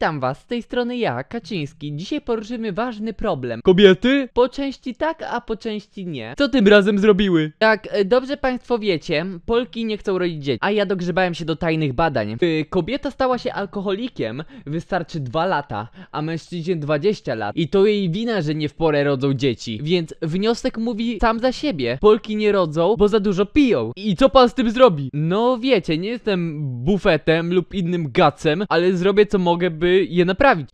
Witam was, z tej strony ja, Kaczyński. Dzisiaj poruszymy ważny problem. Kobiety? Po części tak, a po części nie. Co tym razem zrobiły? Tak, e, dobrze państwo wiecie, Polki nie chcą rodzić dzieci, a ja dogrzebałem się do tajnych badań. E, kobieta stała się alkoholikiem, wystarczy 2 lata, a mężczyźnie 20 lat. I to jej wina, że nie w porę rodzą dzieci. Więc wniosek mówi sam za siebie. Polki nie rodzą, bo za dużo piją. I co pan z tym zrobi? No wiecie, nie jestem bufetem lub innym gacem, ale zrobię co mogę, by je naprawić.